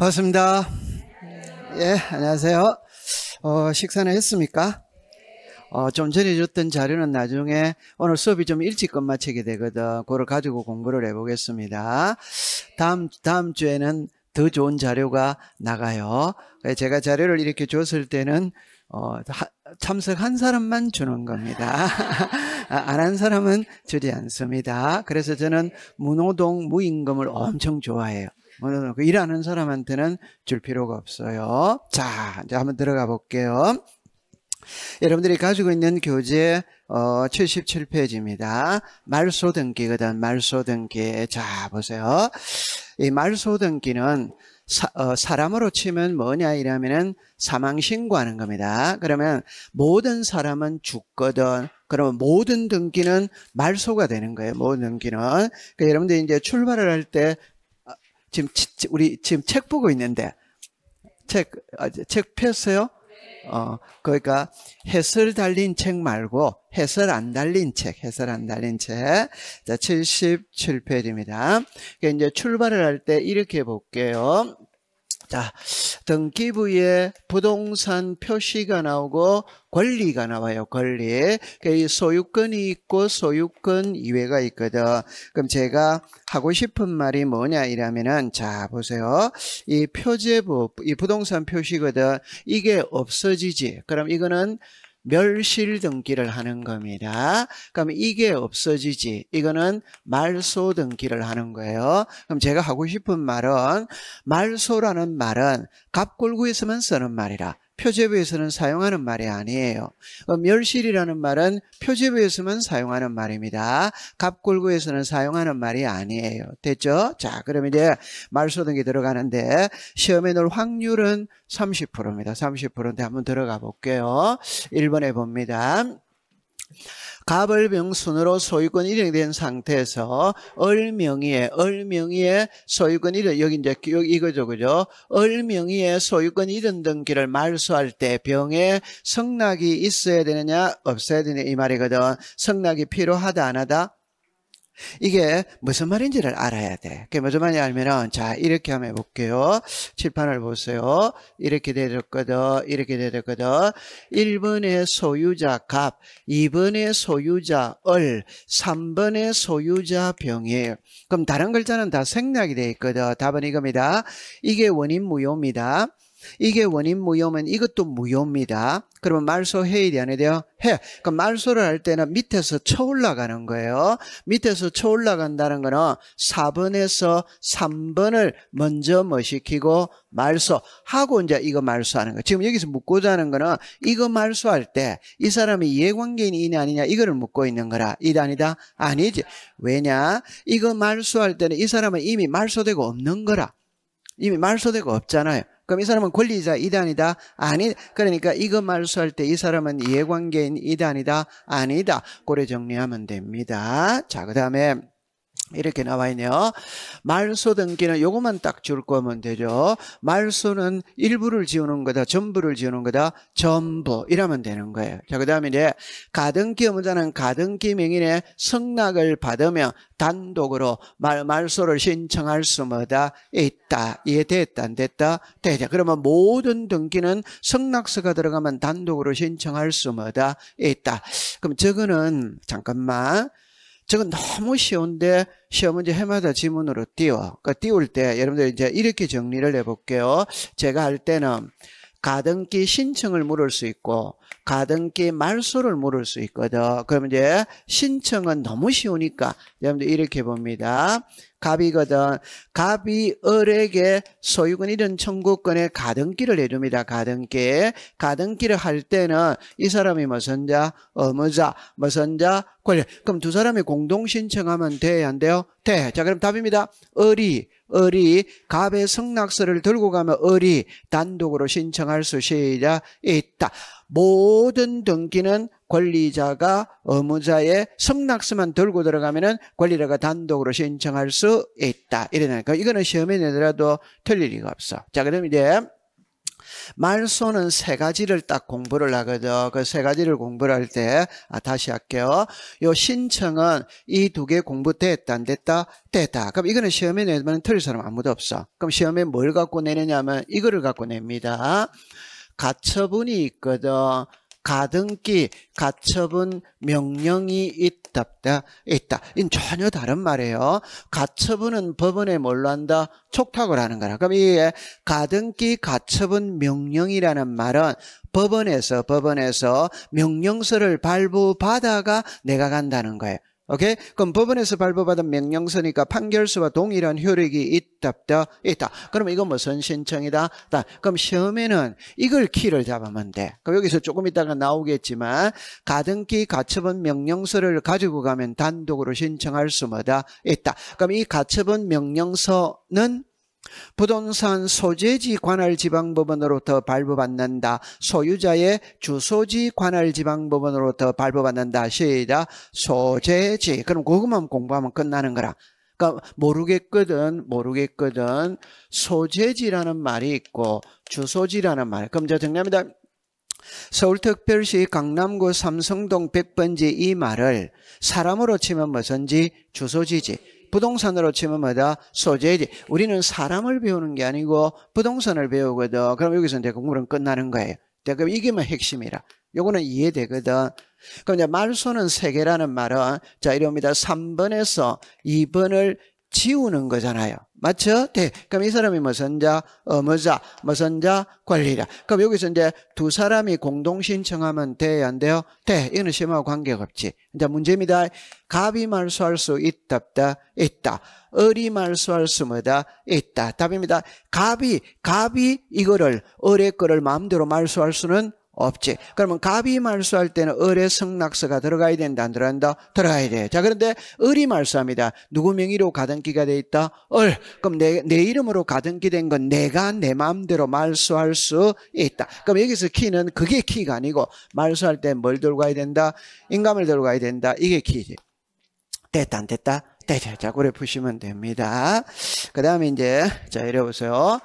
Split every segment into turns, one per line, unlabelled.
반갑습니다. 예, 안녕하세요. 어, 식사는 했습니까? 어, 좀 전에 줬던 자료는 나중에 오늘 수업이 좀 일찍 끝마치게 되거든. 그걸 가지고 공부를 해보겠습니다. 다음, 다음 주에는 더 좋은 자료가 나가요. 제가 자료를 이렇게 줬을 때는 어, 참석한 사람만 주는 겁니다. 아, 안한 사람은 주지 않습니다. 그래서 저는 무노동 무임금을 엄청 좋아해요. 모여놓고 뭐, 뭐, 뭐, 그 일하는 사람한테는 줄 필요가 없어요. 자, 이제 한번 들어가 볼게요. 여러분들이 가지고 있는 교재 어, 77페이지입니다. 말소 등기거든. 그 말소 등기. 자, 보세요. 이 말소 등기는 사, 어, 사람으로 치면 뭐냐 이러면 사망 신고하는 겁니다. 그러면 모든 사람은 죽거든. 그러면 모든 등기는 말소가 되는 거예요. 모든 등기는. 그러니까 여러분들 이제 출발을 할때 지금 우리 지금 책 보고 있는데 책, 아, 책 폈어요? 어, 그러니까 해설 달린 책 말고 해설 안 달린 책, 해설 안 달린 책. 자, 77페이지입니다. 그러니까 이제 출발을 할 때 이렇게 볼게요. 자, 등기부에 부동산 표시가 나오고 권리가 나와요. 권리. 그 소유권이 있고 소유권 이외가 있거든. 그럼 제가 하고 싶은 말이 뭐냐 이라면은 자 보세요. 이 표제부 이 부동산 표시거든. 이게 없어지지. 그럼 이거는 멸실 등기를 하는 겁니다. 그럼 이게 없어지지. 이거는 말소 등기를 하는 거예요. 그럼 제가 하고 싶은 말은 말소라는 말은 갑골구에서만 쓰는 말이라 표제부에서는 사용하는 말이 아니에요. 어, 멸실이라는 말은 표제부에서만 사용하는 말입니다. 갑골구에서는 사용하는 말이 아니에요. 됐죠? 자, 그럼 이제 말소등기 들어가는데 시험에 넣을 확률은 30%입니다. 30%인데 한번 들어가 볼게요. 1번 해봅니다. 갑을병순으로 소유권 이전이 된 상태에서 을명의에 을명의에 소유권 이전 여기 이제 그, 이거죠 그죠 을명의에 소유권 이전 등기를 말소할 때 병에 성낙이 있어야 되느냐 없어야 되느냐 이 말이거든 성낙이 필요하다 안 하다 이게 무슨 말인지를 알아야 돼. 그게 무슨 말인지 알면은, 자, 이렇게 한번 해볼게요. 칠판을 보세요. 이렇게 되었거든. 이렇게 되었거든. 1번의 소유자 갑, 2번의 소유자 을, 3번의 소유자 병일. 그럼 다른 글자는 다 생략이 돼 있거든. 답은 이겁니다. 이게 원인 무효입니다. 이게 원인 무효면 이것도 무효입니다. 그러면 말소 해일이 안에 돼요? 해. 그럼 말소를 할 때는 밑에서 쳐 올라가는 거예요. 밑에서 쳐 올라간다는 거는 4번에서 3번을 먼저 뭐 시키고 말소하고 이제 이거 말소하는 거. 지금 여기서 묻고자 하는 거는 이거 말소할 때 이 사람이 이해관계인이냐 아니냐 이거를 묻고 있는 거라. 이다 아니다? 아니지. 왜냐? 이거 말소할 때는 이 사람은 이미 말소되고 없는 거라. 이미 말소되고 없잖아요. 그럼 이 사람은 권리자 이단이다? 아니. 그러니까 이거 말수할 때 이 사람은 이해관계인 이단이다? 아니다. 고래 정리하면 됩니다. 자, 그 다음에 이렇게 나와 있네요. 말소 등기는 요것만 딱 줄 거면 되죠. 말소는 일부를 지우는 거다. 전부를 지우는 거다. 전부 이라면 되는 거예요. 자, 그 다음에 이제 가등기 의무자는 가등기 명인의 승낙을 받으며 단독으로 말, 말소를 신청할 수마다 있다. 이해됐다? 안 됐다? 되죠. 그러면 모든 등기는 승낙서가 들어가면 단독으로 신청할 수마다 있다. 그럼 저거는 잠깐만 저건 너무 쉬운데 시험 문제 해마다 지문으로 띄워. 그러니까 띄울 때 여러분들 이제 이렇게 정리를 해볼게요. 제가 할 때는 가등기 신청을 물을 수 있고 가등기 말소를 물을 수 있거든. 그럼 이제 신청은 너무 쉬우니까 여러분들 이렇게 봅니다. 갑이거든. 갑이 을에게 소유권 이런 청구권의 가등기를 해줍니다 가등기. 가등기를 할 때는 이 사람이 무슨 자, 어무자 무슨 자, 권리. 그럼 두 사람이 공동 신청하면 돼야 안 돼요? 돼. 자, 그럼 답입니다. 을이, 을이 갑의 승낙서를 들고 가면 을이 단독으로 신청할 수 시작 있다. 모든 등기는 권리자가 의무자의 승낙서만 들고 들어가면은 권리자가 단독으로 신청할 수 있다. 이러니까 이거는 시험에 내더라도 틀릴 리가 없어. 자, 그럼 이제 말소는 세 가지를 딱 공부를 하거든. 그 세 가지를 공부를 할 때, 아, 다시 할게요. 요 신청은 이 두 개 공부 됐다, 안 됐다? 됐다. 그럼 이거는 시험에 내면 틀릴 사람 아무도 없어. 그럼 시험에 뭘 갖고 내느냐 하면 이거를 갖고 냅니다. 가처분이 있거든. 가등기, 가처분 명령이 있답다, 있다. 이 전혀 다른 말이에요. 가처분은 법원에 뭘로 한다? 촉탁을 하는 거라. 그럼 이게 가등기, 가처분 명령이라는 말은 법원에서, 법원에서 명령서를 발부받아가 내가 간다는 거예요. 오케이? 그럼 법원에서 발부받은 명령서니까 판결서와 동일한 효력이 있답다 있다. 그럼 이건 무슨 신청이다? 다. 그럼 시험에는 이걸 키를 잡으면 돼. 그럼 여기서 조금 있다가 나오겠지만 가등기 가처분 명령서를 가지고 가면 단독으로 신청할 수마다 있다. 그럼 이 가처분 명령서는 부동산 소재지 관할 지방법원으로부터 발부받는다. 소유자의 주소지 관할 지방법원으로부터 발부받는다. 시작. 소재지. 그럼 그것만 공부하면 끝나는 거라. 그러니까 모르겠거든 모르겠거든 소재지라는 말이 있고 주소지라는 말 그럼 제가 정리합니다 서울특별시 강남구 삼성동 100번지 이 말을 사람으로 치면 무슨지 주소지지 부동산으로 치면 뭐다? 소재지. 우리는 사람을 배우는 게 아니고 부동산을 배우거든. 그럼 여기서 이제 공부는 끝나는 거예요. 그럼 이게 뭐 핵심이라. 요거는 이해되거든. 그럼 이제 말소는 세 개라는 말은 자, 이럽니다. 3번에서 2번을 지우는 거잖아요. 맞죠? 대. 네. 그럼 이 사람이 무슨 뭐 자? 어무자. 무슨 뭐 자? 관리라. 그럼 여기서 이제 두 사람이 공동 신청하면 돼야 안 돼요? 돼. 네. 이거는 심하고 관계가 없지. 이제 문제입니다. 갑이 말소할 수 있다 없다? 있다. 을이 말소할 수 뭐다? 있다. 답입니다. 갑이, 갑이 이거를, 을의 거를 마음대로 말소할 수는 없지. 그러면 갑이 말수할 때는 을의 성낙서가 들어가야 된다 안 들어간다? 들어가야 돼. 자 그런데 을이 말수합니다. 누구 명의로 가등기가 돼 있다? 을. 그럼 내, 내 이름으로 가등기된 건 내가 내 마음대로 말수할 수 있다. 그럼 여기서 키는 그게 키가 아니고 말수할 때 뭘 들고 가야 된다? 인감을 들고 가야 된다. 이게 키지. 됐다 안 됐다? 대자고래 네, 푸시면 됩니다. 그 다음에 이제 자 이래 보세요.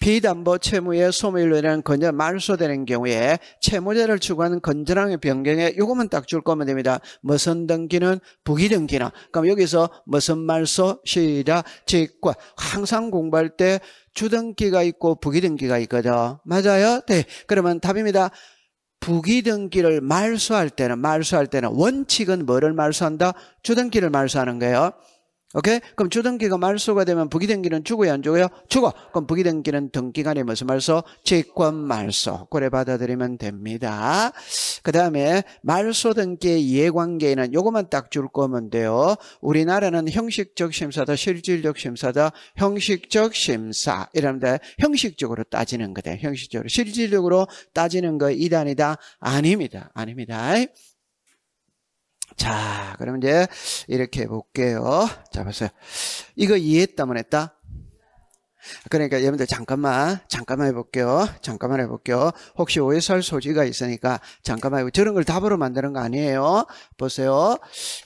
비담보 채무의 소멸로 인한 건전 말소되는 경우에 채무자를 추구하는 건전함의 변경에 요것만 딱 줄 거면 됩니다. 무슨 등기는 부기 등기나 그럼 여기서 무슨 말소 시작 직과 항상 공부할 때 주등기가 있고 부기등기가 있거든. 맞아요? 네. 그러면 답입니다. 부기등기를 말소할 때는 말소할 때는 원칙은 뭐를 말소한다? 주등기를 말소하는 거예요. 오케이? 그럼 주등기가 말소가 되면 부기등기는 죽어요, 안 죽어요? 죽어. 그럼 부기등기는 등기간에 무슨 말소? 직권 말소. 그래 받아들이면 됩니다. 그 다음에 말소 등기의 이해관계는 요것만 딱 줄 거면 돼요. 우리나라는 형식적 심사다, 실질적 심사다, 형식적 심사. 이러는데 형식적으로 따지는 거다. 형식적으로. 실질적으로 따지는 거 이단이다? 아닙니다. 아닙니다. 자, 그럼 이제 이렇게 볼게요. 자, 봤어요. 이거 이해했다, 못 뭐 했다? 그러니까 여러분들 잠깐만 잠깐만 해볼게요 잠깐만 해볼게요 혹시 오해설 소지가 있으니까 잠깐만 해 저런 걸 답으로 만드는 거 아니에요 보세요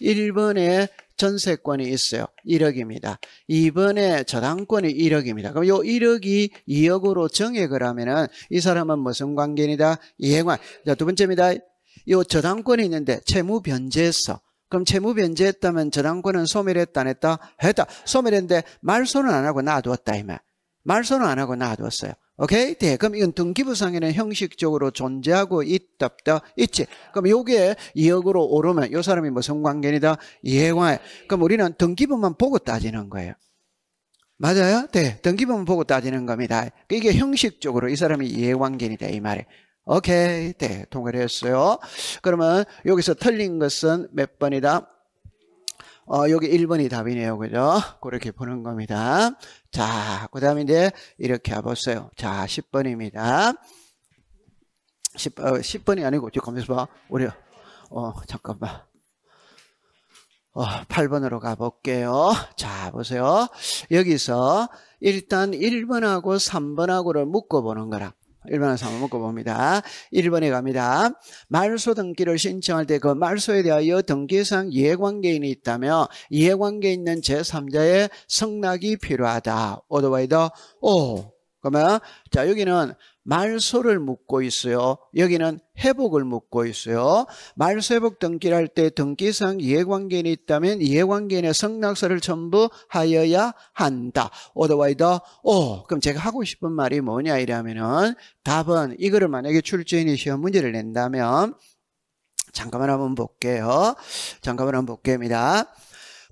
1번에 전세권이 있어요 1억입니다 2번에 저당권이 1억입니다 그럼 요 1억이 2억으로 정액을 하면은 이 사람은 무슨 관계이다 이행관 자두 번째입니다 이 저당권이 있는데 채무 변제했어. 그럼 채무 변제했다면 저당권은 소멸했다 안 했다? 했다. 소멸했는데 말소는 안 하고 놔두었다 이말 말소는 안 하고 놔두었어요. 오케이? 네. 그럼 이건 등기부상에는 형식적으로 존재하고 있다, 없다, 있지. 그럼 요게 2억으로 오르면 요 사람이 무슨 관계이다? 이해관 그럼 우리는 등기부만 보고 따지는 거예요. 맞아요? 네. 등기부만 보고 따지는 겁니다. 이게 형식적으로 이 사람이 이해관계이다, 이 말에. 오케이 대통을 네, 했어요. 그러면 여기서 틀린 것은 몇 번이다? 어, 여기 1번이 답이네요. 그죠? 그렇게 보는 겁니다. 자, 그 다음에 이제 이렇게 와봤어요. 자, 10번입니다. 10, 어, 10번이 아니고, 지금 검색해 봐. 우리, 어, 잠깐만. 어, 8번으로 가볼게요. 자, 보세요. 여기서 일단 1번하고 3번하고를 묶어보는 거라 1번에서 한번 묶어봅니다. 1번에 갑니다. 말소 등기를 신청할 때 그 말소에 대하여 등기상 이해관계인이 있다며 이해관계 에 있는 제3자의 승낙이 필요하다. 오더바이더 오. 그러면 자 여기는 말소를 묻고 있어요. 여기는 회복을 묻고 있어요. 말소회복 등기를 할 때 등기상 이해관계인이 있다면 이해관계인의 승낙서를 전부 하여야 한다. o t h e r w i s the, o 그럼 제가 하고 싶은 말이 뭐냐 이러면은 답은 이거를 만약에 출제인이 시험 문제를 낸다면 잠깐만 한번 볼게요. 잠깐만 한번 볼게요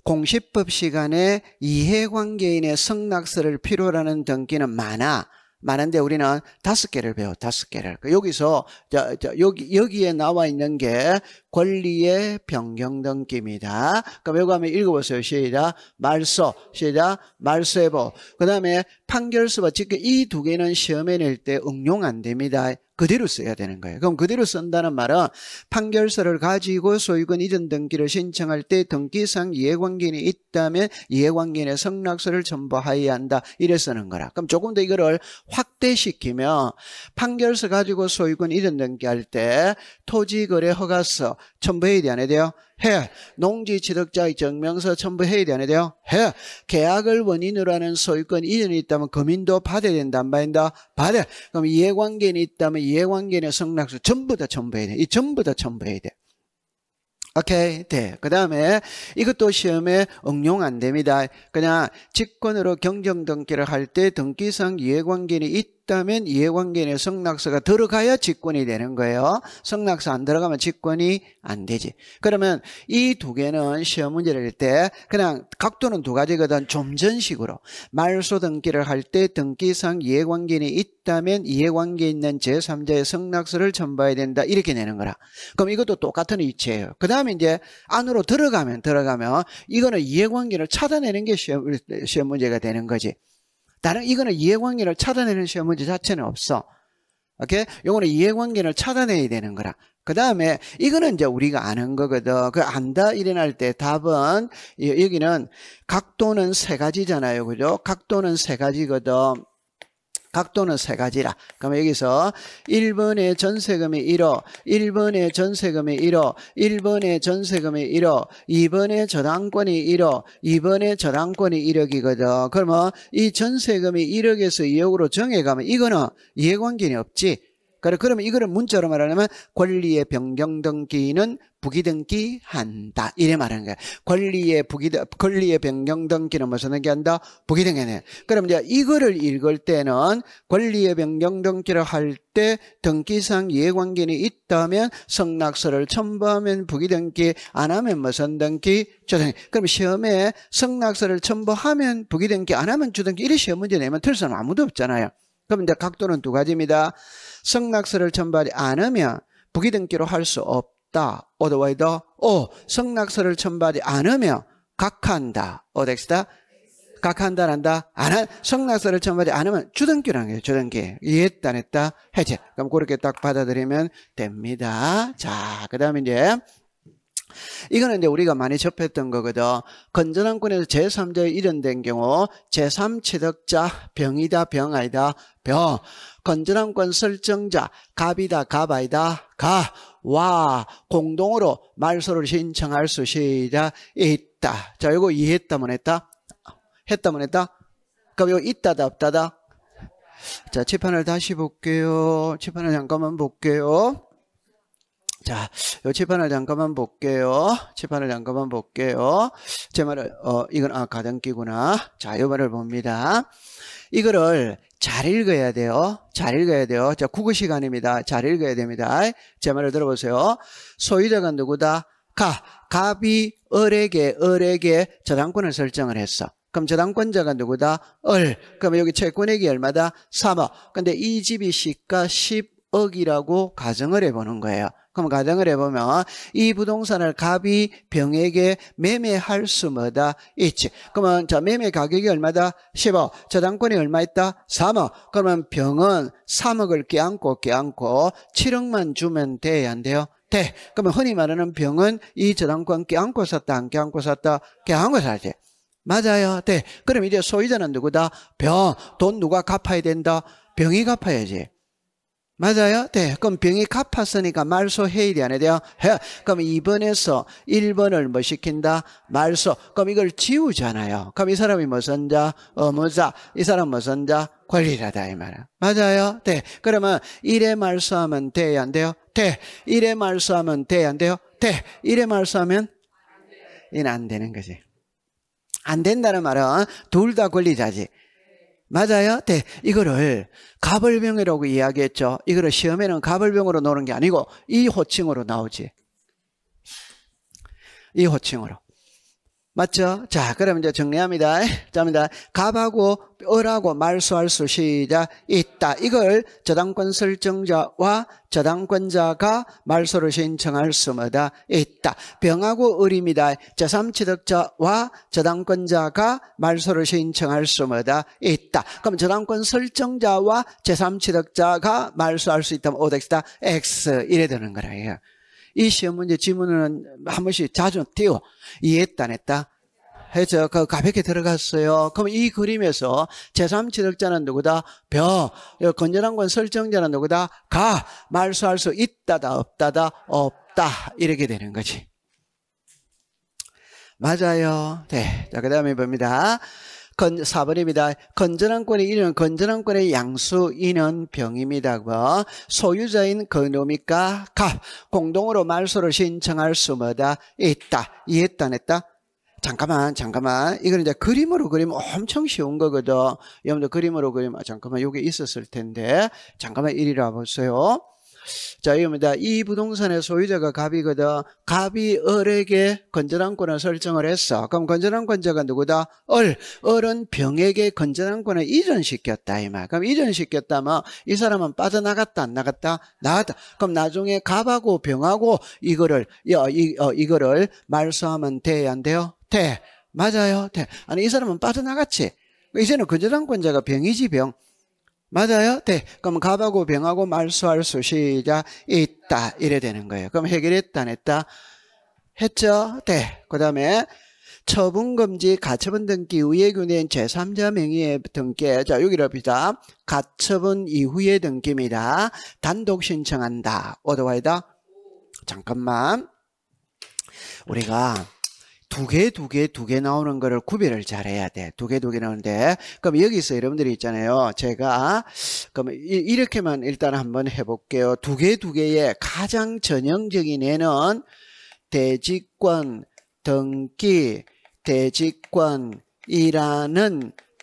공시법 시간에 이해관계인의 승낙서를 필요로 하는 등기는 많아. 많은데 우리는 다섯 개를 배워 다섯 개를 그 여기서 저, 저, 여기 여기에 나와 있는 게 권리의 변경등기입니다. 그럼 이거 한번 읽어보세요. 시작 말소 시작 말소해보 그 다음에 판결서 지금 이두 개는 시험에 낼 때 응용 안 됩니다. 그대로 써야 되는 거예요. 그럼 그대로 쓴다는 말은 판결서를 가지고 소유권 이전 등기를 신청할 때 등기상 이해관계인이 있다면 이해관계인의 성낙서를 첨부하여야 한다. 이래 쓰는 거라. 그럼 조금 더 이거를 확대시키면 판결서 가지고 소유권 이전 등기할 때 토지거래 허가서 첨부해야 되안 해야 돼요? 해. 농지 취득자의 증명서 첨부해야 되안 돼요? 해. 계약을 원인으로 하는 소유권 이전이 있다면 금인도 받아야 된다 안 받는다? 받아. 그럼 이해관계인이 있다면 이해관계인의 성낙수 전부 다 첨부해야 돼. 이 전부 다 첨부해야 돼. 오케이. 네. 그 다음에 이것도 시험에 응용 안 됩니다. 그냥 직권으로 경정 등기를 할 때 등기상 이해관계인이 있다. 있다면 이해관계 내 성낙서가 들어가야 직권이 되는 거예요. 성낙서 안 들어가면 직권이 안 되지. 그러면 이 두 개는 시험 문제를 낼 때 그냥 각도는 두 가지거든. 좀전식으로 말소 등기를 할 때 등기상 이해관계인이 있다면 이해관계 있는 제3자의 성낙서를 전봐야 된다. 이렇게 내는 거라. 그럼 이것도 똑같은 위치예요. 그 다음에 이제 안으로 들어가면 들어가면 이거는 이해관계를 찾아내는 게 시험, 시험 문제가 되는 거지. 나는 이거는 이해관계를 찾아내는 시험 문제 자체는 없어. 오케이? 요거는 이해관계를 찾아내야 되는 거라. 그 다음에 이거는 이제 우리가 아는 거거든. 그 안다 일어날 때 답은 여기는 각도는 세 가지잖아요. 그죠? 각도는 세 가지거든. 각도는 세 가지라. 그러면 여기서 1번의 전세금이 1호, 1번의 전세금이 1호, 1번의 전세금이 1호, 2번의 저당권이 1호, 2번의 저당권이 1억이거든. 그러면 이 전세금이 1억에서 2억으로 정해가면 이거는 이해관계는 없지. 그래 그러면 이거를 문자로 말하면 권리의 변경 등기는 부기 등기한다 이래 말하는 거야. 권리의 부기 권리의 변경 등기는 무슨 등기한다? 부기 등기네. 그럼 이제 이거를 읽을 때는 권리의 변경 등기를 할 때 등기상 이해관계인 있다면 승낙서를 첨부하면 부기 등기 안 하면 무슨 등기 주등기. 그럼 시험에 승낙서를 첨부하면 부기 등기 안 하면 주등기 이래 시험 문제 내면 틀 사람 아무도 없잖아요. 그럼 이제 각도는 두 가지입니다. 성낙서를 첨부하지 않으면 부기등기로 할 수 없다. Otherwise, 오, 성낙서를 첨부하지 않으면 각한다. 어덱스다? 각한다란다? 안 한, 성낙서를 첨부하지 않으면 주등기라는 거예요. 주등기. 이해했다, 안 했다? 해제. 그럼 그렇게 딱 받아들이면 됩니다. 자, 그 다음에 이제 이거는 이제 우리가 많이 접했던 거거든. 건전한권에서 제3자의 일련된 경우 제3취득자 병이다 병아이다 병 건전한권 설정자 갑이다 갑아이다 가 와 공동으로 말소를 신청할 수 있다. 자 이거 이해했다면 했다? 했다면 했다? 그럼 이거 있다다 없다다? 자, 재판을 다시 볼게요. 재판을 잠깐만 볼게요. 자, 요 칠판을 잠깐만 볼게요. 칠판을 잠깐만 볼게요. 제 말을, 어, 이건, 아, 가당기구나. 자, 요 말을 봅니다. 이거를 잘 읽어야 돼요. 잘 읽어야 돼요. 자, 국어 시간입니다. 잘 읽어야 됩니다. 제 말을 들어보세요. 소유자가 누구다? 가. 갑이 을에게, 을에게 저당권을 설정을 했어. 그럼 저당권자가 누구다? 을. 그럼 여기 채권액이 얼마다? 3억. 근데 이 집이 시가 10억이라고 가정을 해보는 거예요. 그럼 가정을 해보면 이 부동산을 갑이 병에게 매매할 수마다 있지. 그러면 자 매매 가격이 얼마다? 1 0 저당권이 얼마 있다? 3억. 그러면 병은 3억을 끼안고 끼안고 7억만 주면 돼야 안 돼요? 돼. 그러면 흔히 말하는 병은 이 저당권 끼안고 샀다 안 끼안고 샀다 끼안고 살지. 맞아요. 돼. 그럼 이제 소유자는 누구다? 병. 돈 누가 갚아야 된다? 병이 갚아야지. 맞아요? 네. 그럼 병이 갚았으니까 말소 해일이 안 돼요? 해. 그럼 2번에서 1번을 뭐 시킨다? 말소. 그럼 이걸 지우잖아요. 그럼 이 사람이 무슨 뭐 자? 어무자. 이 사람 무슨 뭐 자? 권리라다 이말 맞아요? 네. 그러면 1에 말소하면 돼요? 안 돼요? 네. 돼. 1에 말소하면 돼요? 안 돼요? 돼. 1에 말소하면? 이는 안 되는 거지. 안 된다는 말은 둘 다 권리자지. 맞아요? 네. 이거를 가벌병이라고 이야기했죠. 이거를 시험에는 가벌병으로 노는 게 아니고 이 호칭으로 나오지. 이 호칭으로. 맞죠? 자, 그럼 이제 정리합니다. 자입니다. 갑하고 을하고 말수할 수 시작 있다. 이걸 저당권 설정자와 저당권자가 말소를 신청할 수마다 있다. 병하고 을입니다. 제3취득자와 저당권자가 말소를 신청할 수마다 있다. 그럼 저당권 설정자와 제3취득자가 말소할 수 있다면 5 x 다 X 이래 되는 거라요 이 시험 문제 지문은 한 번씩 자주 띄워. 이해했다, 안 했다? 해서 그 가볍게 들어갔어요. 그럼 이 그림에서 제3지적자는 누구다? 벼. 건전한 건 설정자는 누구다? 가. 말수할 수 있다다, 없다다, 없다. 이렇게 되는 거지. 맞아요. 네. 자, 그 다음에 봅니다. 건, 4번입니다. 건전한 권의 이는 건전한 권의 양수인은 병입니다. 소유자인 그놈이가 값, 공동으로 말소를 신청할 수마다 있다. 이했다, 안다 잠깐만, 잠깐만. 이거는 이제 그림으로 그리면 엄청 쉬운 거거든. 여러분들 그림으로 그리면, 아, 잠깐만, 요게 있었을 텐데. 잠깐만, 이리로 와보세요. 자, 이겁니다. 이 부동산의 소유자가 갑이거든. 갑이 을에게 건전한권을 설정을 했어. 그럼 건전한권자가 누구다? 을. 을은 병에게 건전한권을 이전시켰다. 이 말. 그럼 이전시켰다면 이 사람은 빠져나갔다, 안 나갔다? 나갔다. 그럼 나중에 갑하고 병하고 이거를, 이, 어, 이거를 말소하면 돼, 안 돼요? 돼. 맞아요. 돼. 아니, 이 사람은 빠져나갔지. 이제는 건전한권자가 병이지, 병. 맞아요? 네. 그럼 가다고 병하고 말수할 수 시작 있다 이래 되는 거예요. 그럼 해결했다 냈다 했죠? 네. 그 다음에 처분금지 가처분 등기 후에 규낸 제3자 명의의 등기 자 여기를 봅시다. 가처분 이후의 등기입니다. 단독 신청한다. 어디와이다? 잠깐만 우리가 두 개, 두 개, 두 개 나오는 거를 구별을 잘 해야 돼. 두 개, 두 개 나오는데. 그럼 여기서 여러분들이 있잖아요. 제가, 그럼 이렇게만 일단 한번 해볼게요. 두 개, 두 개의 가장 전형적인 애는 대지권, 등기, 대지권이라는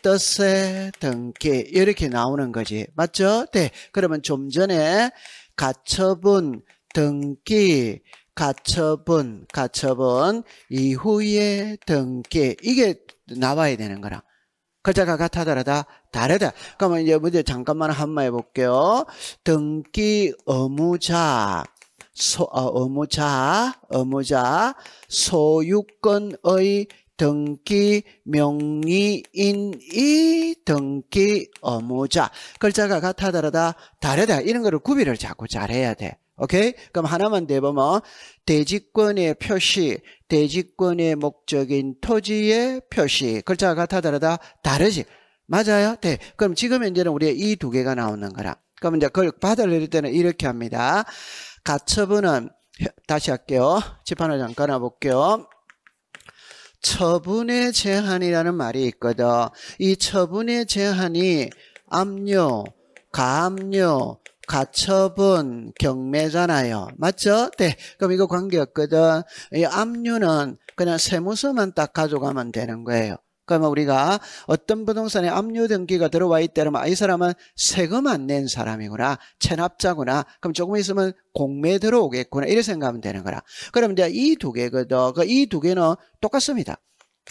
뜻의 등기. 이렇게 나오는 거지. 맞죠? 네. 그러면 좀 전에 가처분, 등기, 가처분, 가처분 이후의 등기 이게 나와야 되는 거라. 글자가 같아 다르다 다르다. 그러면 이제 문제 잠깐만 한 번 해볼게요. 등기 의무자 소, 어, 의무자 의무자 소유권의 등기 명의인이 등기 의무자 글자가 같아 다르다 다르다 이런 거를 구비를 자꾸 잘해야 돼. 오케이? 그럼 하나만 대보면 대지권의 표시, 대지권의 목적인 토지의 표시. 글자가 같아 다르다? 다르지. 맞아요? 네. 그럼 지금 현재는 우리의 이두 개가 나오는 거라. 그럼 이제 그걸 받아들일 때는 이렇게 합니다. 가처분은 다시 할게요. 집안을 잠깐 와볼게요. 처분의 제한이라는 말이 있거든. 이 처분의 제한이 압류, 가압류, 가처분 경매잖아요. 맞죠? 네. 그럼 이거 관계없거든. 이 압류는 그냥 세무서만 딱 가져가면 되는 거예요. 그러면 우리가 어떤 부동산에 압류 등기가 들어와 있다면 아, 이 사람은 세금 안 낸 사람이구나 체납자구나 그럼 조금 있으면 공매 들어오겠구나 이렇게 생각하면 되는 거라 그럼 이제 이 두 개거든 그이두 그 개는 똑같습니다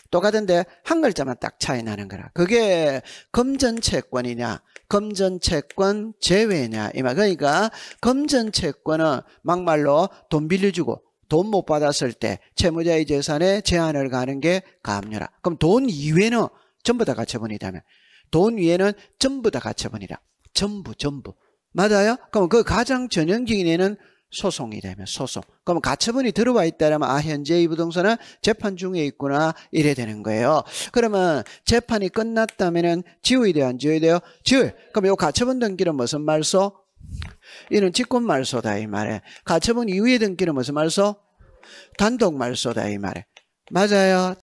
똑같은데 한 글자만 딱 차이 나는 거라 그게 금전채권이냐 검전채권 제외냐 이 말 그러니까 검전채권은 막말로 돈 빌려주고 돈 못 받았을 때 채무자의 재산에 제한을 가는 게 가압류라 그럼 돈 이외는 전부 다 가처분이다면 돈 위에는 전부 다 가처분이라 전부 전부 맞아요? 그럼 그 가장 전형적인 애는 소송이 되면 소송. 그럼 가처분이 들어와 있다면 아 현재 이 부동산은 재판 중에 있구나 이래 되는 거예요. 그러면 재판이 끝났다면은 지우에 대한 지우에 돼요? 지우 그럼 요 가처분 등기는 무슨 말소? 이는 직권 말소다 이 말에. 가처분 이후의 등기는 무슨 말소? 단독 말소다 이 말에. 맞아요.